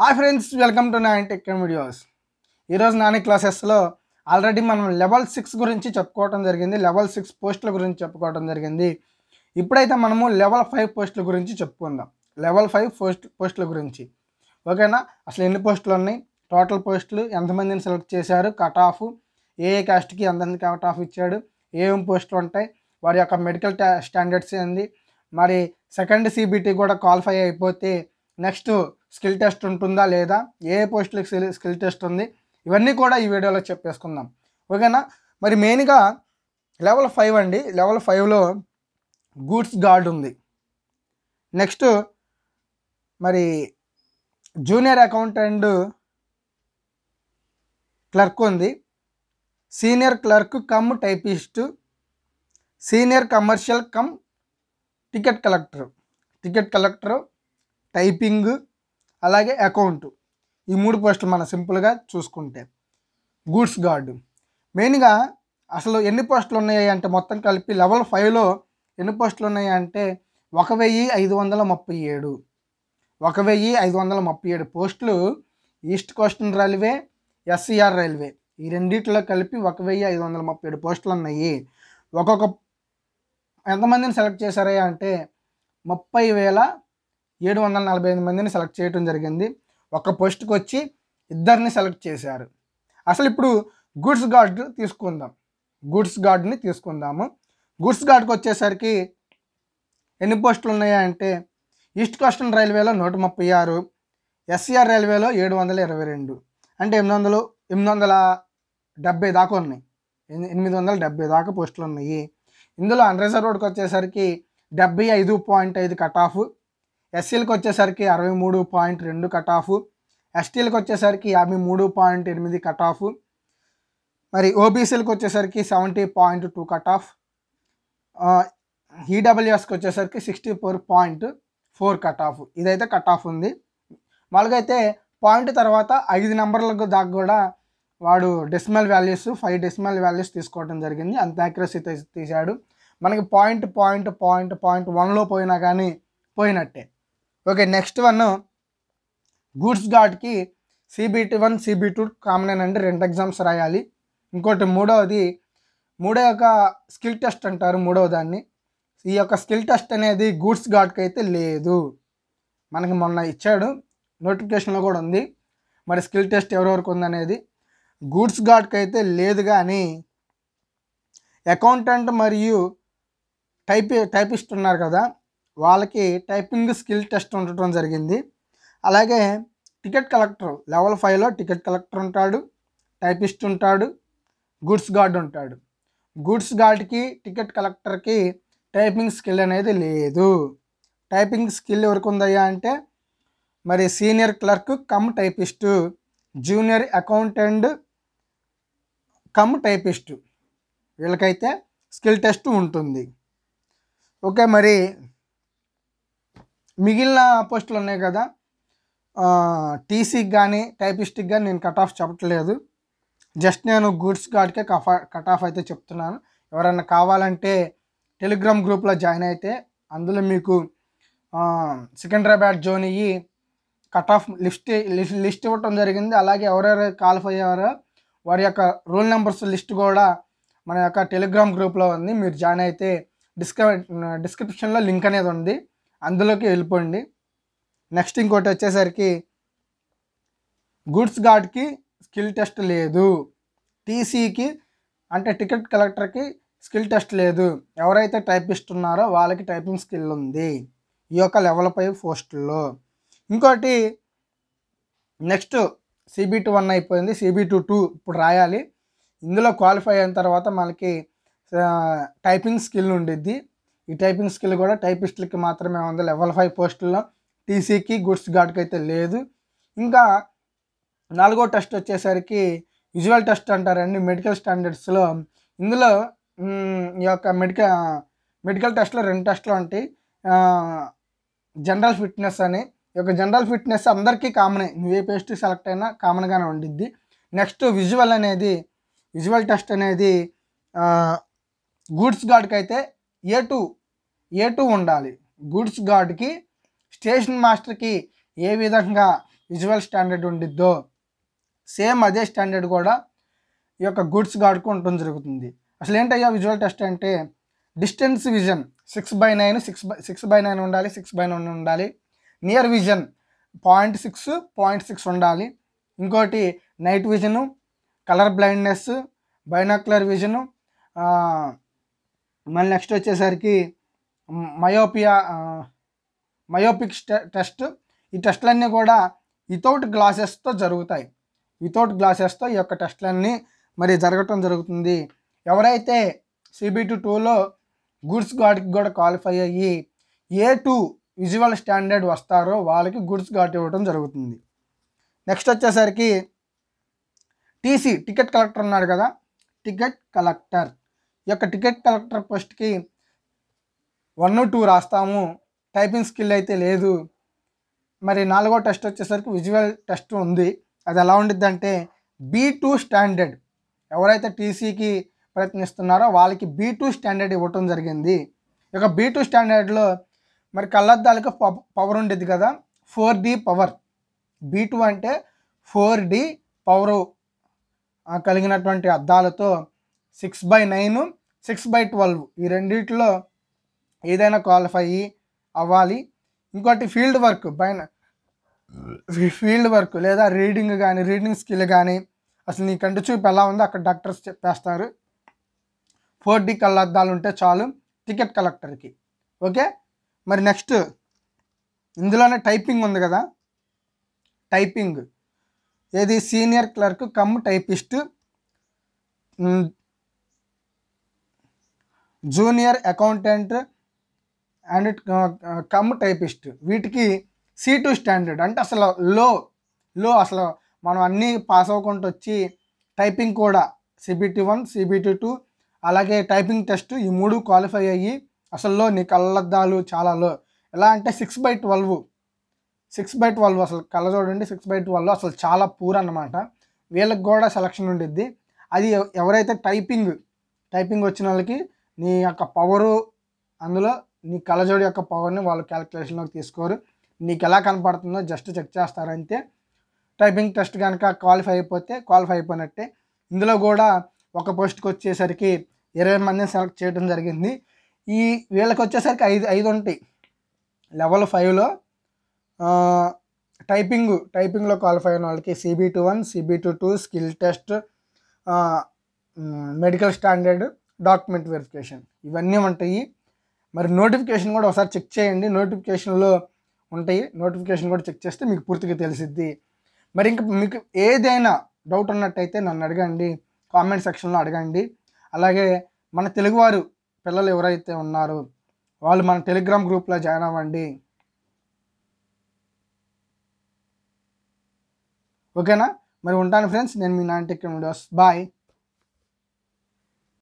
hi friends welcome to nine tech videos ఈరోజు నాని క్లాసెస్లో ఆల్రెడీ మనం లెవెల్ సిక్స్ గురించి చెప్పుకోవడం జరిగింది లెవెల్ సిక్స్ పోస్టుల గురించి చెప్పుకోవడం జరిగింది ఇప్పుడైతే మనము లెవెల్ ఫైవ్ పోస్టుల గురించి చెప్పుకుందాం లెవెల్ ఫైవ్ పోస్ట్ పోస్టుల గురించి ఓకేనా అసలు ఎన్ని పోస్టులు ఉన్నాయి టోటల్ పోస్టులు ఎంతమందిని సెలెక్ట్ చేశారు కట్ ఆఫ్ ఏ ఏ కాస్ట్కి ఎంతమంది కట్ ఆఫ్ ఇచ్చాడు ఏమేమి పోస్టులు ఉంటాయి వారి యొక్క మెడికల్ స్టాండర్డ్స్ ఏంది మరి సెకండ్ సిబిటీ కూడా క్వాలిఫై అయిపోతే నెక్స్ట్ స్కిల్ టెస్ట్ ఉంటుందా లేదా ఏ పోస్టులకు స్కిల్ టెస్ట్ ఉంది ఇవన్నీ కూడా ఈ వీడియోలో చెప్పేసుకుందాం ఓకేనా మరి మెయిన్గా లెవెల్ ఫైవ్ అండి లెవెల్ ఫైవ్లో గూడ్స్ గార్డ్ ఉంది నెక్స్ట్ మరి జూనియర్ అకౌంటెంట్ క్లర్క్ ఉంది senior clerk cum typist senior commercial cum ticket collector ticket collector typing అలాగే అకౌంట్ ఈ మూడు పోస్టులు మనం సింపుల్గా చూసుకుంటే గూడ్స్ గార్డు మెయిన్గా అసలు ఎన్ని పోస్టులు ఉన్నాయి అంటే మొత్తం కలిపి లెవెల్ ఫైవ్లో ఎన్ని పోస్టులు ఉన్నాయి అంటే ఒక వెయ్యి ఐదు వందల ముప్పై ఏడు ఒక వెయ్యి ఐదు వందల ముప్పై ఏడు పోస్టులు east coastal railway SCR railway ఈ రెండిట్లో కలిపి ఒక వెయ్యి ఐదు వందల ముప్పై ఏడు పోస్టులు ఉన్నాయి ఒక్కొక్క ఎంతమందిని సెలెక్ట్ చేశారా అంటే ముప్పై వేల ఏడు వందల నలభై ఐదు మందిని సెలెక్ట్ చేయడం జరిగింది ఒక పోస్ట్కి వచ్చి ఇద్దరిని సెలెక్ట్ చేశారు అసలు ఇప్పుడు గుడ్స్ గార్డ్ తీసుకుందాం గుడ్స్ గార్డ్ని తీసుకుందాము గుడ్స్ గార్డ్కి వచ్చేసరికి ఎన్ని పోస్టులు ఉన్నాయంటే అంటే ఈస్ట్ కోస్టల్ రైల్వేలో నూట ముప్పై ఆరు ఎస్సీఆర్ రైల్వేలో ఏడు వందల ఇరవై రెండు అంటే ఎనిమిది వందలు ఎనిమిది వందల డెబ్బై దాకా ఉన్నాయి ఎనిమిది వందల డెబ్బై దాకా పోస్టులు ఉన్నాయి ఇందులో రోడ్కి వచ్చేసరికి డెబ్బై ఐదు పాయింట్ ఐదు కట్ ఆఫ్ ఎస్సీలకు వచ్చేసరికి అరవై మూడు పాయింట్ రెండు కట్ ఆఫ్ ఎస్టీలకు వచ్చేసరికి యాభై మూడు పాయింట్ ఎనిమిది కట్ ఆఫ్ మరి ఓబీసీలకు వచ్చేసరికి seventy point two cut off ఈడబ్ల్యూఎస్కి వచ్చేసరికి sixty four point four cut off ఇదైతే కట్ ఆఫ్ ఉంది మామూలుగా అయితే పాయింట్ తర్వాత ఐదు నెంబర్లకు దాకా కూడా వాడు decimal values five decimal values తీసుకోవడం జరిగింది అంత యాక్యురసీ తీశాడు మనకి పాయింట్ పాయింట్ పాయింట్ పాయింట్ వన్లో పోయినా కానీ పోయినట్టే ఓకే నెక్స్ట్ వన్ గూడ్స్ గార్డ్కి CBT one CB two common అండి రెండు ఎగ్జామ్స్ రాయాలి ఇంకోటి మూడవది మూడో యొక్క స్కిల్ టెస్ట్ అంటారు మూడవ దాన్ని ఈ యొక్క స్కిల్ టెస్ట్ అనేది గూడ్స్ గార్డ్కి అయితే లేదు మనకి మొన్న ఇచ్చాడు నోటిఫికేషన్లో కూడా ఉంది మరి స్కిల్ టెస్ట్ ఎవరెవరికి ఉందనేది గూడ్స్ గార్డ్కి అయితే లేదు కానీ అకౌంటెంట్ మరియు టైపి టైపిస్ట్ ఉన్నారు కదా వాళ్ళకి టైపింగ్ స్కిల్ టెస్ట్ ఉండటం జరిగింది అలాగే టికెట్ కలెక్టర్ లెవెల్ ఫైవ్లో టికెట్ కలెక్టర్ ఉంటాడు టైపిస్ట్ ఉంటాడు గూడ్స్ గార్డ్ ఉంటాడు గూడ్స్ గార్డ్కి టికెట్ కలెక్టర్కి టైపింగ్ స్కిల్ అనేది లేదు టైపింగ్ స్కిల్ ఎవరికి ఉందయ్యా అంటే మరి senior clerk cum typist junior accountant cum typist వీళ్ళకైతే స్కిల్ టెస్ట్ ఉంటుంది ఓకే మరి మిగిలిన పోస్టులు ఉన్నాయి కదా టీసీకి కానీ టైపిస్టిక్ కానీ నేను కట్ ఆఫ్ చెప్పట్లేదు జస్ట్ నేను గూడ్స్ గార్డ్కే కఫా కట్ ఆఫ్ అయితే చెప్తున్నాను ఎవరైనా కావాలంటే టెలిగ్రామ్ గ్రూప్లో జాయిన్ అయితే అందులో మీకు సికింద్రాబాద్ జోన్ అయ్యి కట్ ఆఫ్ లిస్ట్ లిస్ట్ ఇవ్వటం జరిగింది అలాగే ఎవరెవరు క్వాలిఫై అయ్యారో వారి యొక్క రోల్ నెంబర్స్ లిస్ట్ కూడా మన యొక్క టెలిగ్రామ్ గ్రూప్లో ఉంది మీరు జాయిన్ అయితే డిస్క్రి డిస్క్రిప్షన్లో లింక్ అనేది ఉంది అందులోకి వెళ్ళిపోండి నెక్స్ట్ ఇంకోటి వచ్చేసరికి గుడ్స్ గార్డ్కి స్కిల్ టెస్ట్ లేదు టీసీకి అంటే టికెట్ కలెక్టర్కి స్కిల్ టెస్ట్ లేదు ఎవరైతే టైపిస్ట్ ఉన్నారో వాళ్ళకి టైపింగ్ స్కిల్ ఉంది ఈ యొక్క లెవెల్ ఫైవ్ పోస్టుల్లో ఇంకోటి నెక్స్ట్ సిబి టూ వన్ అయిపోయింది సిబి టూ టూ ఇప్పుడు రాయాలి ఇందులో క్వాలిఫై అయిన తర్వాత మనకి టైపింగ్ స్కిల్ ఉండిద్ది ఈ టైపింగ్ స్కిల్ కూడా టైపిస్టులకి మాత్రమే ఉంది లెవెల్ ఫైవ్ పోస్టుల్లో టీసీకి గుడ్స్ గార్డ్కి అయితే లేదు ఇంకా నాలుగో టెస్ట్ వచ్చేసరికి విజువల్ టెస్ట్ అంటారండి మెడికల్ స్టాండర్డ్స్లో ఇందులో ఈ యొక్క మెడికల్ మెడికల్ టెస్ట్లో రెండు టెస్ట్లు ఉంటాయి జనరల్ ఫిట్నెస్ అని ఈ యొక్క జనరల్ ఫిట్నెస్ అందరికీ కామనే నువ్వే పేస్ట్ సెలెక్ట్ అయినా కామన్గానే ఉండిద్ది నెక్స్ట్ విజువల్ అనేది విజువల్ టెస్ట్ అనేది గూడ్స్ గార్డ్కి అయితే ఏ టూ ఏ టూ ఉండాలి గూడ్స్ గార్డ్కి స్టేషన్ మాస్టర్కి ఏ విధంగా విజువల్ స్టాండర్డ్ ఉండిద్దో సేమ్ అదే స్టాండర్డ్ కూడా ఈ యొక్క గుడ్స్ గార్డ్కు ఉండటం జరుగుతుంది అసలు ఏంటయ్యా విజువల్ టెస్ట్ అంటే distance vision six by nine six by six by nine ఉండాలి సిక్స్ బై నైన్ ఉండాలి near vision point six point six ఉండాలి ఇంకోటి night vision colour blindness binocular vision మళ్ళీ నెక్స్ట్ వచ్చేసరికి మయోపియా మయోపిక్ టెస్ట్ ఈ టెస్ట్లన్నీ కూడా వితౌట్ గ్లాసెస్తో జరుగుతాయి వితౌట్ గ్లాసెస్తో ఈ యొక్క టెస్ట్లన్నీ మరి జరగటం జరుగుతుంది ఎవరైతే టూ టూలో గుడ్స్ గాడ్కి కూడా క్వాలిఫై అయ్యి ఏ టూ విజువల్ స్టాండర్డ్ వస్తారో వాళ్ళకి గుడ్స్ గార్డ్ ఇవ్వడం జరుగుతుంది నెక్స్ట్ వచ్చేసరికి టీసీ టికెట్ కలెక్టర్ ఉన్నాడు కదా టికెట్ కలెక్టర్ యొక్క టికెట్ కలెక్టర్ పోస్ట్కి వన్ టూ రాస్తాము టైపింగ్ స్కిల్ అయితే లేదు మరి నాలుగో టెస్ట్ వచ్చేసరికి విజువల్ టెస్ట్ ఉంది అది ఎలా ఉండిద్ది అంటే బీ టూ స్టాండర్డ్ ఎవరైతే టీసీకి ప్రయత్నిస్తున్నారో వాళ్ళకి బీ టూ స్టాండర్డ్ ఇవ్వటం జరిగింది ఇక బీ టూ స్టాండర్డ్లో మరి కళ్ళద్దాలకు పవర్ ఉండేది కదా four D power B two అంటే ఫోర్ డి పవరు కలిగినటువంటి అద్దాలతో six by nine six by twelve ఈ రెండిట్లో ఏదైనా క్వాలిఫై అవ్వాలి ఇంకోటి ఫీల్డ్ వర్క్ పైన ఫీల్డ్ వర్క్ లేదా రీడింగ్ కానీ రీడింగ్ స్కిల్ కానీ అసలు నీ కంటి చూపు ఎలా ఉందో అక్కడ డాక్టర్స్ చెప్పేస్తారు ఫోర్ డి కళ్ళద్దాలు ఉంటే చాలు టికెట్ కలెక్టర్కి ఓకే మరి నెక్స్ట్ ఇందులోనే టైపింగ్ ఉంది కదా టైపింగ్ ఏది senior clerk cum typist junior accountant and cum typist వీటికి సి టు స్టాండర్డ్ అంటే అసలు లో లో అసలు మనం అన్నీ పాస్ అవ్వకుండా వచ్చి టైపింగ్ కూడా సిబిటి వన్ సిబిటి టూ అలాగే టైపింగ్ టెస్ట్ ఈ మూడు క్వాలిఫై అయ్యి అసలు నీ కళ్ళద్దాలు చాలా లో ఎలా అంటే six by twelve six by twelve అసలు కళ్ళ చూడండి సిక్స్ బై ట్వెల్వ్ అసలు చాలా పూర్ అనమాట వీళ్ళకి కూడా సెలక్షన్ ఉండిద్ది అది ఎవరైతే టైపింగ్ టైపింగ్ వచ్చిన వాళ్ళకి నీ యొక్క పవరు అందులో నీ కలజోడి యొక్క పవర్ని వాళ్ళు క్యాలిక్యులేషన్లోకి తీసుకోరు నీకు ఎలా కనపడుతుందో జస్ట్ చెక్ చేస్తారంటే టైపింగ్ టెస్ట్ కనుక క్వాలిఫై అయిపోతే క్వాలిఫై అయిపోయినట్టే ఇందులో కూడా ఒక పోస్ట్కి వచ్చేసరికి ఇరవై మందిని సెలెక్ట్ చేయడం జరిగింది ఈ వీళ్ళకి వచ్చేసరికి ఐదు ఐదు ఉంటాయి లెవెల్ ఫైవ్లో టైపింగ్ టైపింగ్లో క్వాలిఫై అయిన వాళ్ళకి CB two one CB two two skill test medical standard document verification ఇవన్నీ ఉంటాయి మరి నోటిఫికేషన్ కూడా ఒకసారి చెక్ చేయండి నోటిఫికేషన్లో ఉంటాయి నోటిఫికేషన్ కూడా చెక్ చేస్తే మీకు పూర్తిగా తెలిసిద్ది మరి ఇంకా మీకు ఏదైనా డౌట్ ఉన్నట్టయితే నన్ను అడగండి కామెంట్ సెక్షన్లో అడగండి అలాగే మన తెలుగువారు పిల్లలు ఎవరైతే ఉన్నారో వాళ్ళు మన టెలిగ్రామ్ గ్రూప్లో జాయిన్ అవ్వండి ఓకేనా మరి ఉంటాను ఫ్రెండ్స్ నేను మీ నాన్న టెక్ వీడియోస్ బాయ్